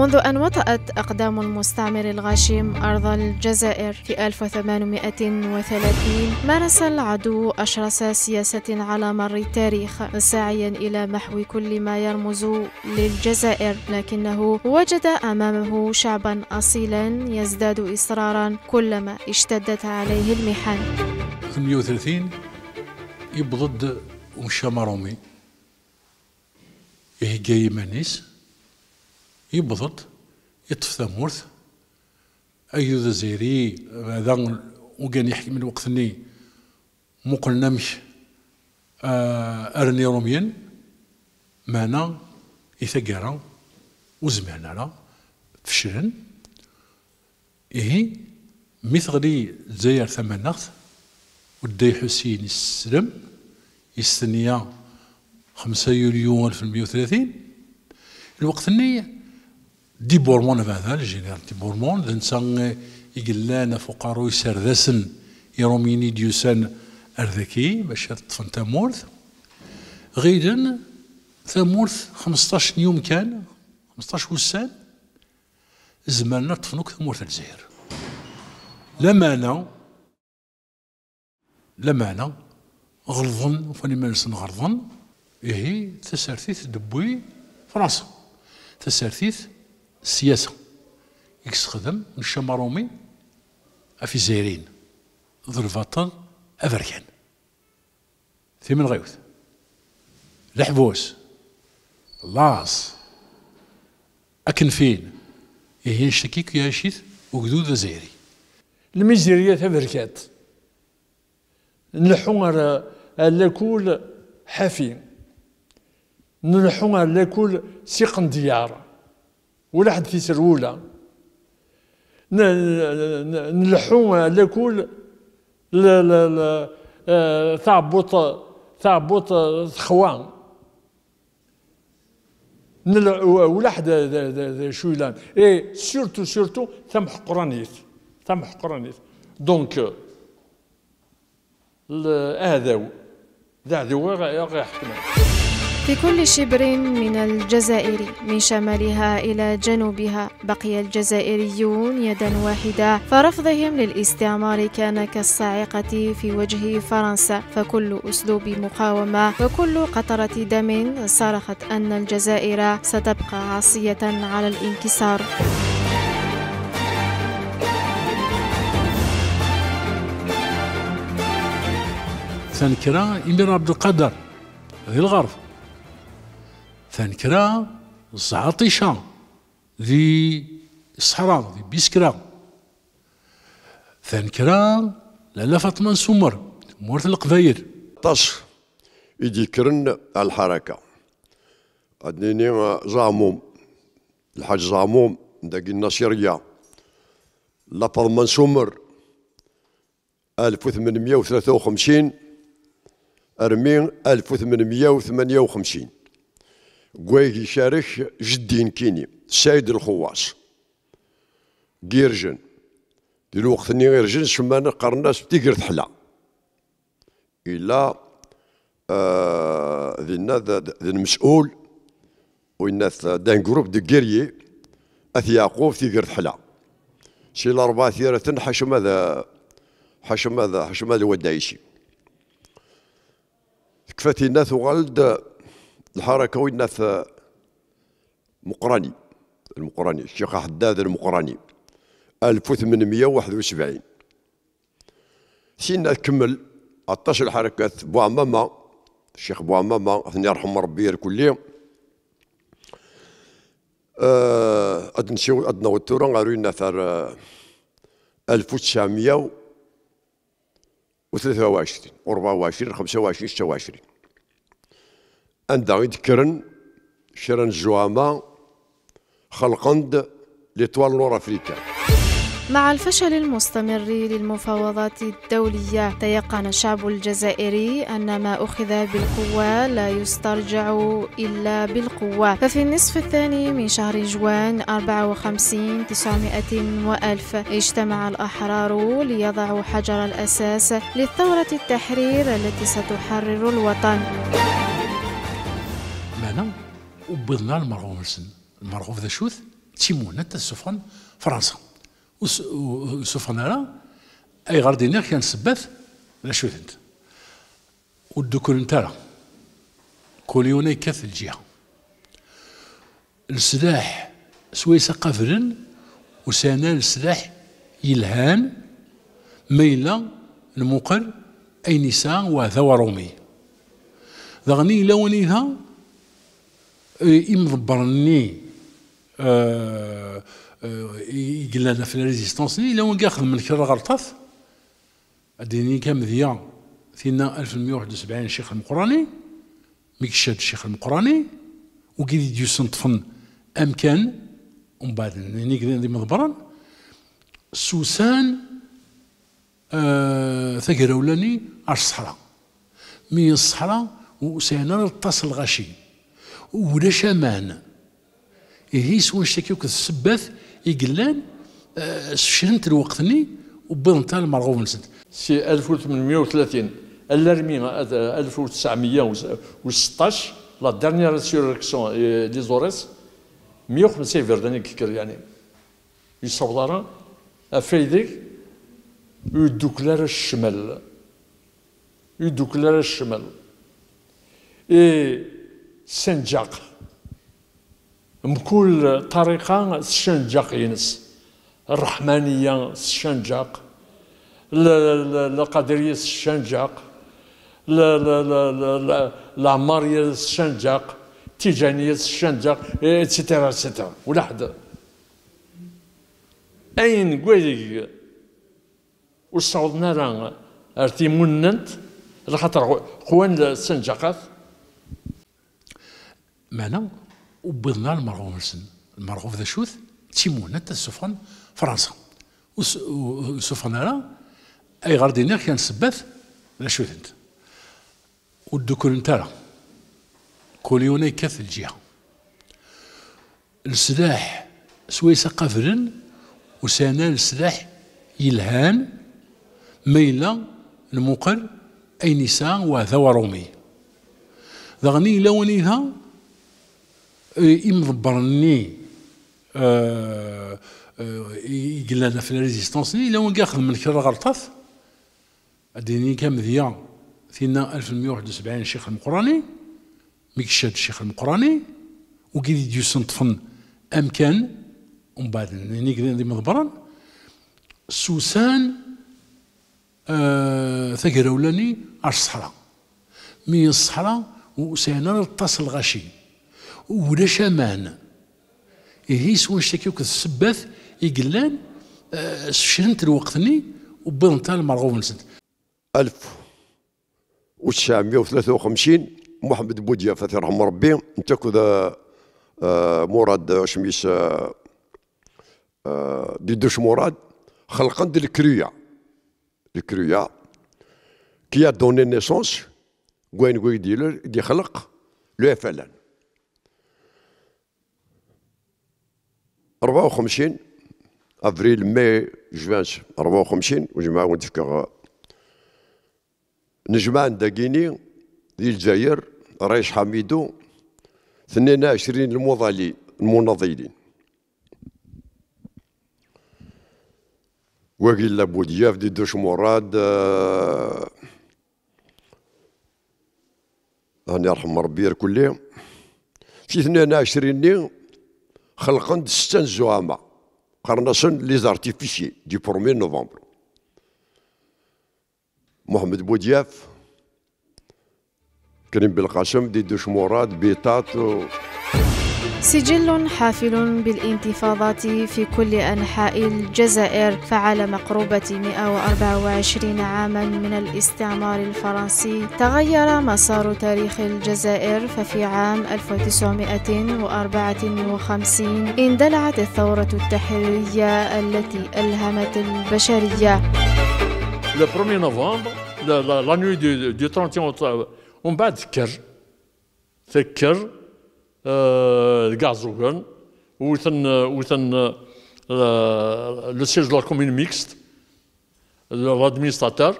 منذ أن وطأت أقدام المستعمر الغاشم أرض الجزائر في 1830 مارس العدو أشرس سياسة على مر التاريخ ساعيا إلى محو كل ما يرمز للجزائر لكنه وجد أمامه شعبا أصيلا يزداد إصرارا كلما اشتدت عليه المحن 38 يبضد ومشى مرومي يهجي منيس يبضط يطف ثمورت أيو ذا زيري هذا وكان يحكي من الوقت اللي مقلنا مش آه، أرني روميان مانا إثقارا وزمانا لا فشلن إيه مثغلي زير نخت ودي حسين السلم يستنيا خمسة يوليو ألف وثلاثين الوقت النية دي بورمون هذا الجنرال دي بورمون دنسا يقلان فقارو يسردسن يروميني ديوسان أرذكي باش تطفن تامورث غيدا تامورث 15 يوم كان 15 وسان زماننا طفنوك تامورث الجزائر لا مانا غلظن فاني نسن غرضن إيه تسارثيث دبوي فرنسا تسارثيث السياسه يستخدم الشام رومي في زيرين ضربطن أفركان في من غيوث لحبوس لاص أكنفين هي نشتكيك يا شيث وجدود زيري الميزيرية تبركات نلحو على كل حافين نلحو على كل سيقن ديار ولا حد في سروله نلحو على كل تعبط آه، تعبط خوان ولا حد شويلان اي سورتو سورتو تم حقرانيت تم حقرانيت دونك هذا هذا هو غير حكمه في كل شبر من الجزائر من شمالها إلى جنوبها بقي الجزائريون يدا واحدة فرفضهم للاستعمار كان كالصاعقة في وجه فرنسا فكل أسلوب مقاومة وكل قطرة دم صرخت أن الجزائر ستبقى عاصية على الانكسار سنكرا إمير عبد القادر غير الغرفة ثانكرا زعطيشا ذي الصحراء ذي بيسكرا ثانكرا لالا فاطمة سمر مورث القبايل طاش يدي كرن على الحركة أدنيني زعموم الحاج زعموم داقي الناصرية لا فاطمة سمر 1853 أرمين 1858 قويه يشارك جدين كيني سيد الخواص قيرجن دي الوقت ني غيرجن سما قرناس تيقرد تحلى إلا آه ذينا ذي المسؤول ويناث دان جروب دي قيريي أث يعقوب تيقرد تحلى سي الأربعة ثيرة حشم هذا حشم هذا حشم هذا ودايسي كفاتي الناس وغالد الحركة وين في مقراني المقراني الشيخ حداد المقراني 1871 سينا كمل عطاش حركة بو عمامة الشيخ بو عمامة ثني يرحم ربي الكل أه أدنشيو أدنا وتورا غارينا 1900 1923 23 24 25 26 أن i كرن kkren جواما خلقند لطول نور أفريكا مع الفشل المستمر للمفاوضات الدولية تيقن الشعب الجزائري أن ما أخذ بالقوة لا يسترجع إلا بالقوة ففي النصف الثاني من شهر جوان 54 900 وألف اجتمع الأحرار ليضعوا حجر الأساس للثورة التحرير التي ستحرر الوطن وبضنا السن المرغوف ذا شوث تيمون حتى السفن فرنسا والسفن راه اي غاردينا كان سبات لا شوثنت ودكور نتالا كل يوم يكث الجهه السلاح سويسا قفرن وسانا السلاح يلهان ميلا المقر اي نساء ورومي رومي ذغني لونيها يمضبرني آه، آه، لنا في ريزيستونس إلا وين ياخذ من كرا غلطات أديني كام ذيا فينا 1171 الشيخ المقراني ميكشاد الشيخ المقراني وكيدي ديو سنطفن أمكان ومن بعد يعني كذا مضبرا سوسان آه ثقرولاني على الصحراء من الصحراء وسينا نتصل غاشي ولا شمان هي سوى الشكي وكذا السباث يقلان شنت الوقتني وبنت المرغوب نسنت سي 1830 الارمي 1916 لا ديرنيير سيركسيون دي زوريس 150 فرداني كيكر يعني يصورها افيديك يدوكلار الشمال يدوكلار الشمال اي سنجاق بكل طريقة سنجاق ينس الرحمانية سنجاق القدرية سنجاق لا لا لا لا لا لا ماريا سنجاق تيجانية سنجاق اتسيتيرا اتسيتيرا ولا حدا أين قوي وصعودنا راه ارتي مننت لخاطر قوان السنجاقات معنا وبضنا المرغوب نسن المرغوب ذا شوث تيمون حتى السفن فرنسا والسفن راه اي غاردينير كان سبات لا شوث انت ودكون انت كل يوم يكث الجهه السلاح سويسا قفرن وسانا السلاح يلهان ميلا المقر اي نساء وهذا ورومي غني لونيها يمضبرني آه، آه، يقلانا في ريزيستونس الا لو كاخذ من كرا غلطات اديني كام ذيا فينا 1171 الشيخ المقراني ميكشاد الشيخ المقراني وكيدي ديوسن سنطفن امكان ومن بعد هني كذا مضبران سوسان آه ثقراولاني عرش الصحراء من الصحراء وسينا نتصل غاشي ولا شمان إيه، هي سوا نشتكي وكذ السبات يقلان آه، شرنت الوقتني وبنت المرغوب نسنت 1953 محمد بوديا فاتي رحم ربي انت آه، مراد شميس آه، دي دوش مراد خلقن دي الكريا الكريا كي دوني نيسونس كوين كوي دي خلق لو اف 54 افريل ماي جوان 54 وجمع كغا نجمع داكيني دي الجزائر ريش حميدو 22 المظلي المناضلين واقيل دياف دي دوش مراد آه، هاني يرحم ربي كلهم في 22 خلقند ستة زعماء قرنصن لي زارتيفيسي دي برومي نوفمبر محمد بودياف كريم بالقاسم ديدوش مراد بيطات و... سجل حافل بالانتفاضات في كل أنحاء الجزائر فعلى مقربة 124 عاما من الاستعمار الفرنسي تغير مسار تاريخ الجزائر ففي عام 1954 اندلعت الثورة التحريرية التي ألهمت البشرية Le 1er novembre, la, la, la nuit du, du 31 octobre, on va تذكر تذكر Euh, euh, euh, le siège de la commune mixte, l'administrateur,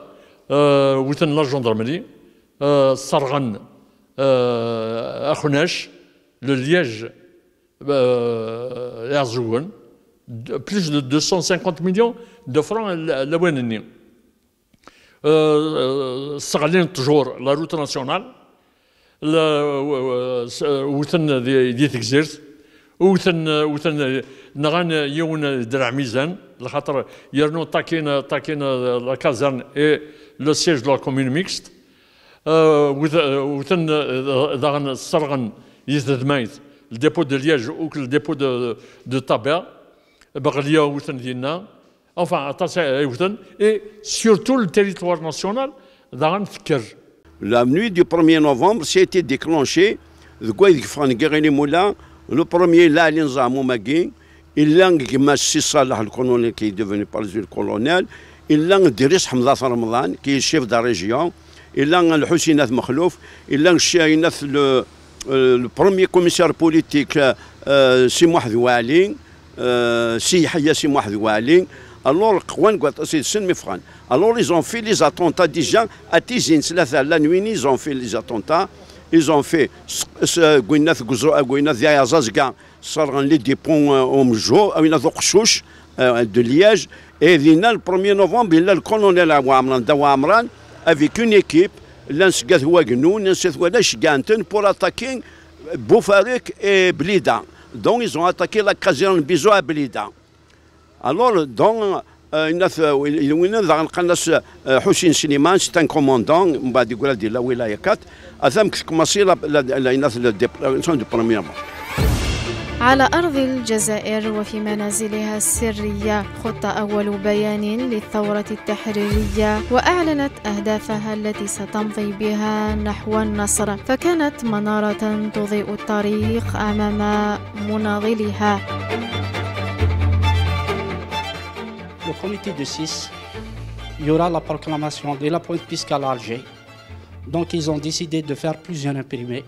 la gendarmerie, Sargan, Akhnesh, le Liège, Erzogen, plus de 250 millions de francs à la Sargan, toujours la route nationale, وثن دي تكزيرت وثن وثن نغان يون درع ميزان لخاطر يرنو تاكين تاكين لا اي لو سيج دو كومين ميكست آه، وثن داغن سرغن يزد مايت الديبو دو ليج وكل الديبو دو دو بغليا وثن ديالنا انفا عطاس وثن اي سيرتو التريتوار ناسيونال دغن فكر La nuit du 1er novembre, c'était déclenché le premier Lalin Moumagui. il langue Massi Salah, le colonel qui est devenu par le colonel, il langue Diris Hamza Ramadan, qui est chef de la région, il langue le Husseinath Makhlouf, il langue Chiainath euh, le, premier commissaire politique, euh, Simouah Douali, euh, Si Siyahya Simouah alors, alors ils ont fait les attentats déjà à Tizin. La nuit, ils ont fait les attentats. Ils ont fait euh, les dépôts euh, euh, de Liège. Et le 1er novembre, le colonel Amran avec une équipe, pour attaquer Boufarik et Blida. Donc ils ont attaqué la caserne Bizo à Blida. الور دون الناس وين ذا غنقنص حسين سليمان ان كوموندون من بعد يقول هذه الولايه كات اثام كتك مصيره الناس دو بروميير على أرض الجزائر وفي منازلها السرية خط أول بيان للثورة التحريرية وأعلنت أهدافها التي ستمضي بها نحو النصر فكانت منارة تضيء الطريق أمام مناضلها Au comité de 6, il y aura la proclamation de la pointe fiscale à Alger. Donc ils ont décidé de faire plusieurs imprimés.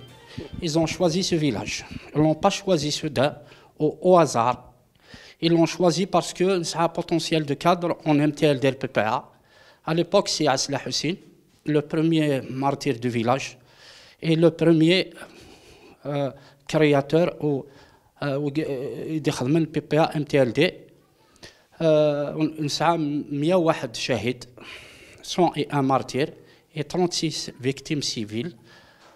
Ils ont choisi ce village. Ils n'ont pas choisi ceux au, au hasard. Ils l'ont choisi parce que ça a un potentiel de cadre en MTL PPA. À l'époque, c'est Asla Hussein, le premier martyr du village et le premier euh, créateur au, euh, euh PPA MTLD. نسعى 101 شهيد 101 martyrs et 36 victimes civiles.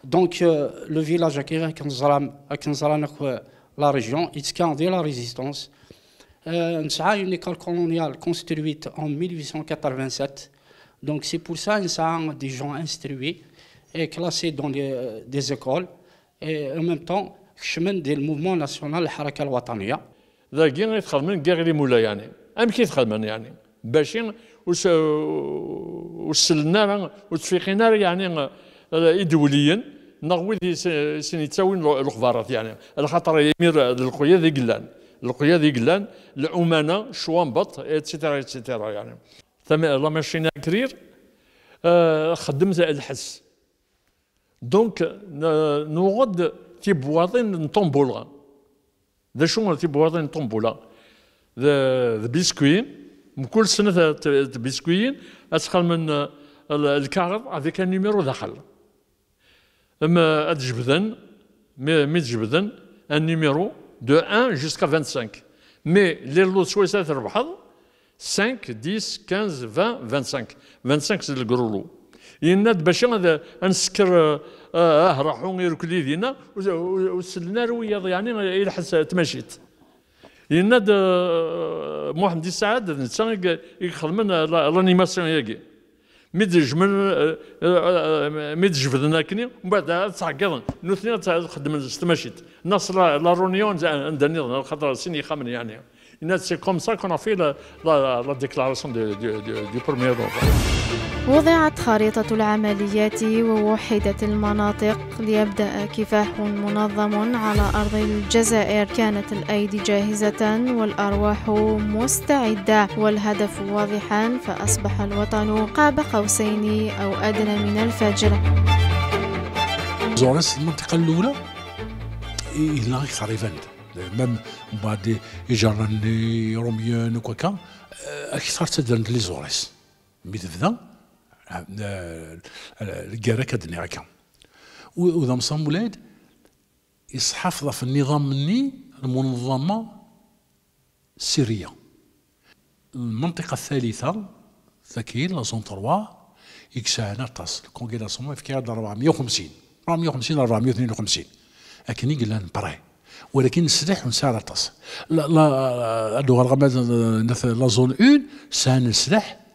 Donc euh, le village à euh, la région, il la résistance. Euh, nous avons une école coloniale construite en 1887. Donc c'est pour ça que nous avons des gens instruits et classés dans des écoles. Et en même temps, chemin du mouvement national, le Haraka al أم كي تخدمن يعني باش وش وسلنا وتفيقنا يعني إدوليا آه، نغوي سين يتساوين الخبارات يعني الخطر يمير القوية ذي قلان القوية ذي قلان الأمانة شوانبط اتسيتيرا اتسيتيرا يعني ثم لا ماشينا كرير آه، خدمت الحس دونك تي تيبواطين نطنبولا ذا شو تيبواطين نطنبولا البسكوين كل سنه بيسكوين اسخل من الكعرض هذاك النيميرو دخل اما تجبدن مي تجبدن النيميرو دو 1 جوسكا 25 مي لي لوط شويه تربحض 5 10 15 20 25 25 سي الكرولو يناد باش نسكر اه, آه، راحو غير كلي دينا وسلنا رويض يعني الى حس تمشيت يناد آه، محمد السعد نتا يخدمنا من لانيماسيون ياكي مي تجمل آه، آه، مي تجبدنا كني ومن بعد تعقضن نوثني تخدم ستماشيت ناس لا رونيون عندنا خاطر سيني خامن يعني C'est سي كوم سا كون افي لا ديكلاراسيون دو déclaration du, وضعت خريطة العمليات ووحدت المناطق ليبدأ كفاح منظم على أرض الجزائر كانت الأيدي جاهزة والأرواح مستعدة والهدف واضحا فأصبح الوطن قاب قوسين أو أدنى من الفجر زورس المنطقة الأولى إيه، إلى خريفاند ميم بعد جراني روميان وكذا آه، أكثر تدرن لزورس زورس الكراكه كدني هكا واذا مصام ولاد يصحفظ في النظام مني المنظمه السريه المنطقه الثالثه ذاكي لا زون 3 هنا طاس الكونغيلاسيون في 450 450 452 يقول قلنا براي ولكن نسلح ونسار طاس لا لا ادوغ لا زون 1 سان السلاح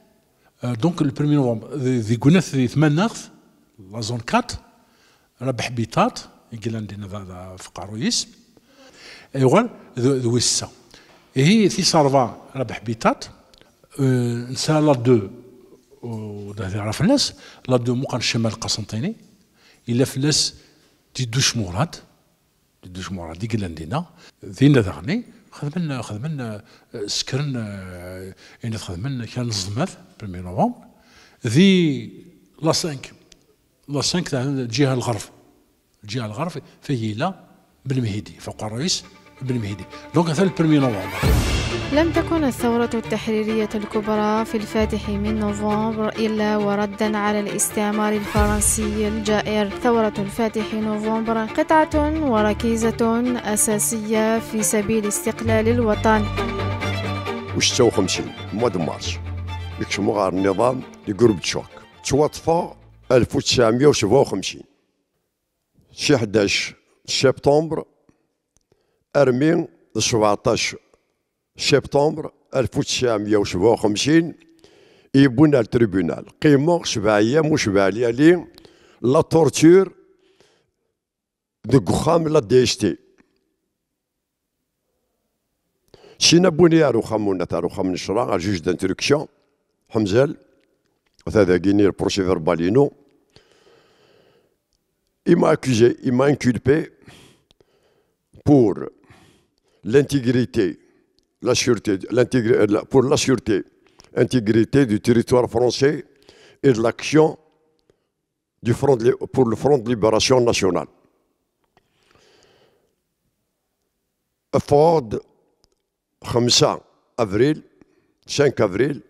دونك لو بريمي نوفمبر ذي كوناث ذي ثماناغث لا زون 4 ربح بيطات يقلان دينا ذا فقارويس ايوا ذو السا هي في سارفا ربح بيطات نسا لا دو وده يعرف فلاس لا دو مقر شمال القسنطيني الا فلاس تيدوش مراد تيدوش مراد يقلان دينا ذينا ذغني خدمنا خدمنا آه، سكرنا آه، يعني خدمنا كان الزمر برمي نوفمبر ذي لا سانك لا سانك تاع الجهه الغرب الجهه الغرب فهي لا بالمهدي فوق الرئيس بن مهدي دونك هذا البرمي نوفمبر لم تكن الثورة التحريرية الكبرى في الفاتح من نوفمبر إلا وردا على الاستعمار الفرنسي الجائر ثورة الفاتح نوفمبر قطعة وركيزة أساسية في سبيل استقلال الوطن وستة وخمسين مواد مارس يكشموا غير النظام لجروب تشوك توطفى 1957 شي 11 سبتمبر أرمي 17 سبتمبر 1957 يبون التريبونال قيمة سبع la وسبع de لا la دقخام لا دي la بوني روخامونا تاع نشرا جوج كيني البروسي فيربالينو il m'a accusé, il m'a inculpé pour l'intégrité, la sûreté, l'intégrité euh, pour la sûreté, intégrité du territoire français et l'action du front pour le Front de Libération Nationale. Ford, 5 avril 5 avril,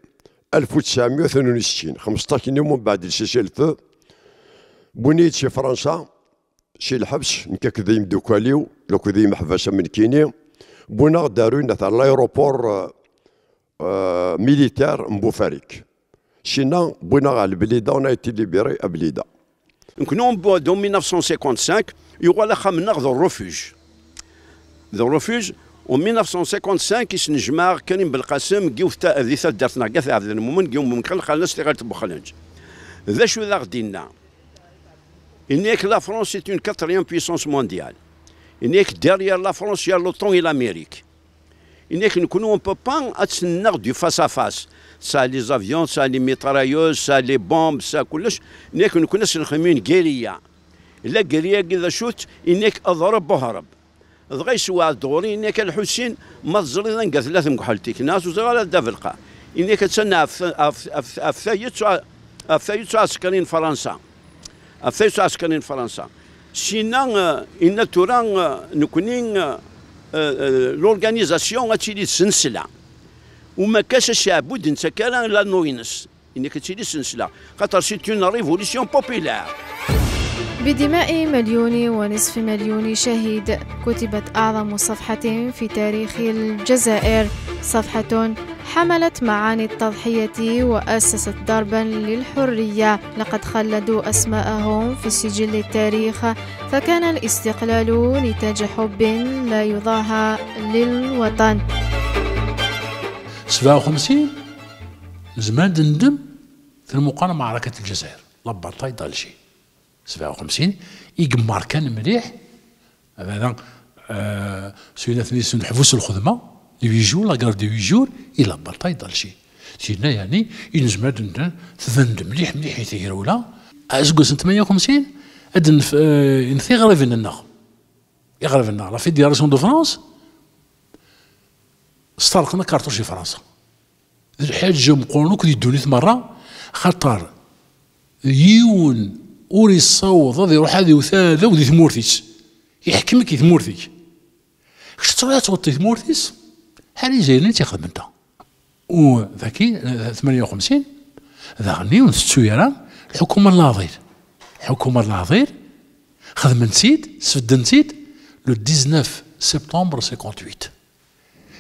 1962, 15 يوم من بعد السيسي الفو بنيت في فرنسا شي الحبس نكا كذا يمدوكاليو لو كذا de من كيني بونا دارونا تاع لايروبور آه،, آه ميليتير مبوفاريك شينا بونا على البليده اون ايتي ليبيري بليده دونك نو دو 1955 يغوا لاخا منا ذا الروفوج ذا روفوج و 1955 نجمع كريم بالقاسم كيو ذي دارتنا كاع هذا المؤمن كيو ممكن خلص اللي غير ذا شو ذا غدينا إنك لا فرونس سي اون كاتريام بويسونس مونديال إنك داريه لا فرنسا يا لوطون الى امريك إنك نكونو اون بو بان اتسنغ دو فاس ا فاس سا لي زافيون سا لي ميترايوز سا لي بومب سا كلش إنك نكون نخميون قريه إلا قريه كذا شوت إنك اضرب وهرب دغي سوا دوري إنك الحسين ما تزري نقا ثلاث مكحلتيك ناس وزغال دافلقه إنك تسنى أف افثايت عسكريين فرنسا افثايت عسكريين فرنسا سينا إن تران نكونين لورغانيزاسيون تيلي سنسلا وما كاش عبود انت كان لا نوينس انك تيلي سنسلا خاطر سي اون ريفوليسيون بوبيلار بدماء مليون ونصف مليون شهيد كتبت أعظم صفحة في تاريخ الجزائر صفحة حملت معاني التضحية وأسست دربا للحرية لقد خلدوا أسماءهم في سجل التاريخ فكان الاستقلال نتاج حب لا يضاهى للوطن 57 زمان دندم في المقارنة معركة الجزائر لبطاي شي 57 يقمر كان مليح هذا آه سيدنا ثني سنحفوس الخدمه de 8 jours, la guerre de 8 jours, et ah, euh, la bataille d'Alger. سيدنا يعني ينجم تبند مليح مليح يثير ولا ازقو سنة 58 في إنثي غريب النار يغرف النار لا فيديراسيون دو فرانس استرقنا في فرنسا الحاجة مقولو كي يدوني مرة خطر يون ور الصوت هذا يروح هذا وثاذا وذي ثمورتيس يحكمك ثمورتيس كش تروح توطي ثمورتيس حالي جايلنا تيخدم انت وذاكي 58 ذا غني ونستو يران الحكومه الناظير الحكومه الناظير سد سفدنتيد لو 19 سبتمبر 58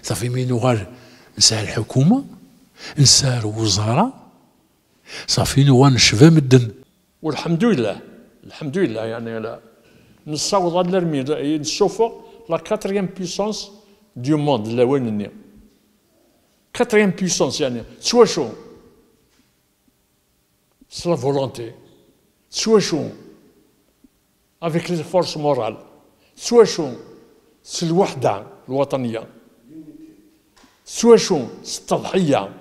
صافي مين نوغال نسى الحكومه نسى الوزاره صافي نوان نشفى مدن والحمد لله الحمد لله يعني لا نصاوض على الرمي نشوفوا لا كاتريام بيسونس du monde اللون Quatrième puissance يعني سوا شو c'est la volonté تسوى شو avec les forces morales سوا شو c'est الوحدة الوطنية سوا شو c'est التضحية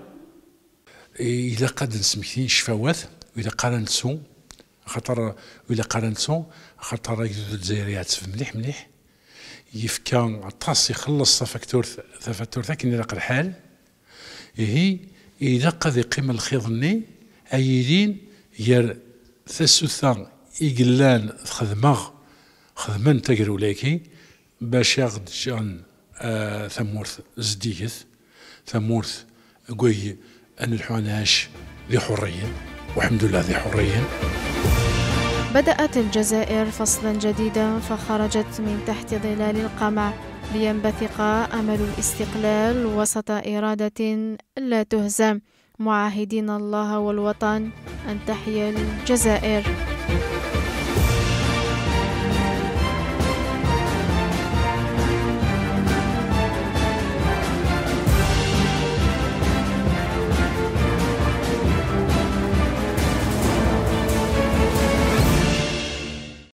إذا قد نسميتين شفاوات وإذا قارنتو خاطر إلا قارنتو خاطر الجزائريات مليح مليح يفكا عطاس يخلص فاكتور فاكتور ذاك يلقى الحال هي إذا قد يقيم الخيضني أيدين ير ثسوثا إقلان خدمغ خدمان تقروا ليكي باش ياخد جان آه، ثمورث زديث ثمورث قوي أن الحناش ذي حرية والحمد لله ذي حرية بدأت الجزائر فصلا جديدا فخرجت من تحت ظلال القمع لينبثق أمل الاستقلال وسط إرادة لا تهزم معاهدين الله والوطن أن تحيا الجزائر